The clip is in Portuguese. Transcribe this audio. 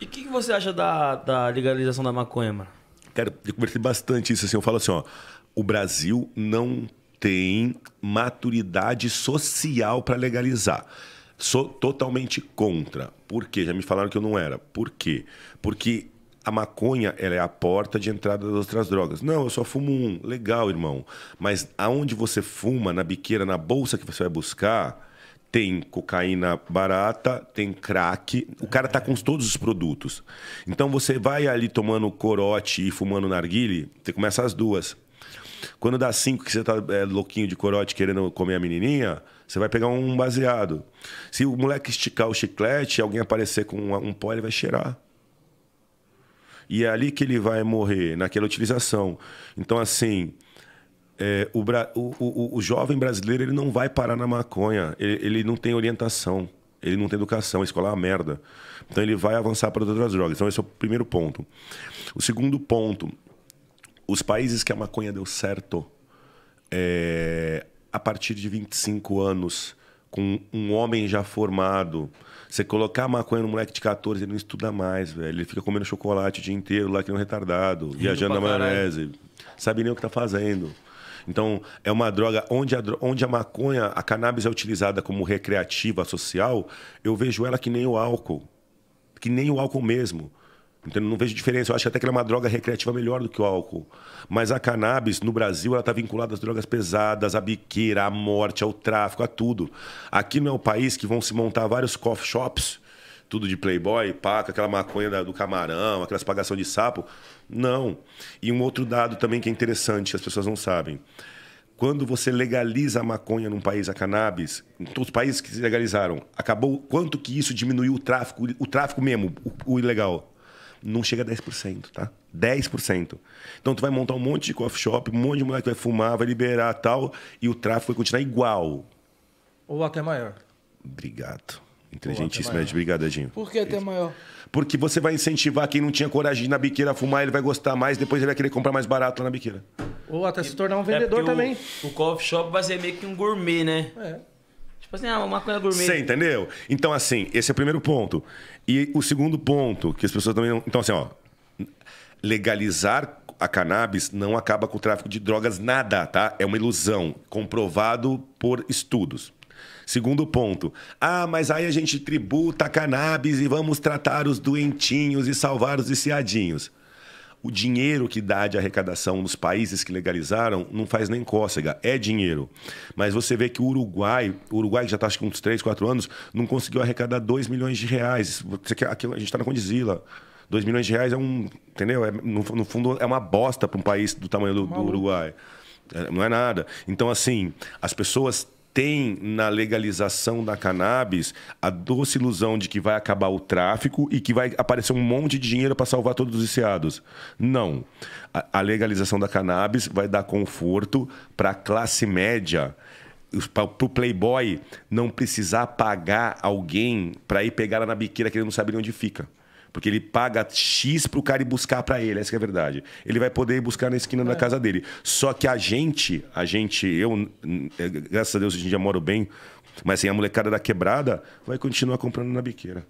E o que, que, você acha da, da legalização da maconha, mano? Cara, eu conversei bastante isso, assim, eu falo assim, ó, o Brasil não tem maturidade social para legalizar. Sou totalmente contra. Por quê? Já me falaram que eu não era. Por quê? Porque a maconha ela é a porta de entrada das outras drogas. Não, eu só fumo um. Legal, irmão. Mas aonde você fuma, na biqueira, na bolsa que você vai buscar, tem cocaína barata, tem crack, o cara tá com todos os produtos. Então você vai ali tomando corote e fumando narguile, você começa as duas. Quando dá cinco que você tá é, louquinho de corote querendo comer a menininha, você vai pegar um baseado. Se o moleque esticar o chiclete, alguém aparecer com um pó, ele vai cheirar. E é ali que ele vai morrer, naquela utilização. Então, assim, é, o, o, o, o, jovem brasileiro ele não vai parar na maconha. Ele, ele, não tem orientação, ele não tem educação, a escola é uma merda. Então ele vai avançar para outras drogas. Então esse é o primeiro ponto. O segundo ponto, os países que a maconha deu certo, é, a partir de 25 anos, com um homem já formado, você colocar maconha no moleque de 14, ele não estuda mais, velho. Ele fica comendo chocolate o dia inteiro lá, que é um retardado, Rindo viajando na maionese, sabe nem o que tá fazendo. Então, é uma droga onde a, onde a maconha, a cannabis é utilizada como recreativa social, eu vejo ela que nem o álcool. Que nem o álcool mesmo. Então, não vejo diferença. Eu acho até que ela é uma droga recreativa melhor do que o álcool. Mas a cannabis, no Brasil, ela está vinculada às drogas pesadas, à biqueira, à morte, ao tráfico, a tudo. Aqui não é o país que vão se montar vários coffee shops tudo de playboy, pá, com aquela maconha do camarão, aquelas pagação de sapo. Não. E um outro dado também que é interessante, as pessoas não sabem. Quando você legaliza a maconha num país, a cannabis, em todos os países que legalizaram, acabou quanto que isso diminuiu o tráfico, o tráfico mesmo, o, o ilegal? Não chega a 10%, tá? 10%. Então tu vai montar um monte de coffee shop, um monte de moleque vai fumar, vai liberar tal, e o tráfico vai continuar igual. Ou até maior. Obrigado. Inteligentíssimo, é, é de Por que até maior? Porque você vai incentivar quem não tinha coragem de ir na biqueira a fumar, ele vai gostar mais, depois ele vai querer comprar mais barato lá na biqueira. Ou até e, se tornar um é vendedor é também. O, o coffee shop vai ser meio que um gourmet, né? É. Tipo assim, ah, uma coisa gourmet. Você entendeu? Então, assim, esse é o primeiro ponto. E o segundo ponto, que as pessoas também não. Então, assim, ó. Legalizar a cannabis não acaba com o tráfico de drogas, nada, tá? É uma ilusão, comprovado por estudos. Segundo ponto. Ah, mas aí a gente tributa a cannabis e vamos tratar os doentinhos e salvar os viciadinhos. O dinheiro que dá de arrecadação nos países que legalizaram não faz nem cócega, é dinheiro. Mas você vê que o Uruguai, o Uruguai que já está acho que uns 3, 4 anos, não conseguiu arrecadar 2 milhões de reais. Aquilo, a gente está na condizila. 2 milhões de reais é um. Entendeu? É, no, no, fundo, é uma bosta para um país do tamanho do, tá do Uruguai. É, não é nada. Então, assim, as pessoas tem na legalização da cannabis a doce ilusão de que vai acabar o tráfico e que vai aparecer um monte de dinheiro para salvar todos os viciados. Não. A, legalização da cannabis vai dar conforto para a classe média, para o playboy não precisar pagar alguém para ir pegar ela na biqueira que ele não sabe onde fica. Porque ele paga X pro cara ir buscar para ele, essa é a verdade. Ele vai poder ir buscar na esquina é. da casa dele. Só que a gente, a gente, eu, é, graças a Deus, a gente já moro bem, mas assim, a molecada da quebrada vai continuar comprando na biqueira.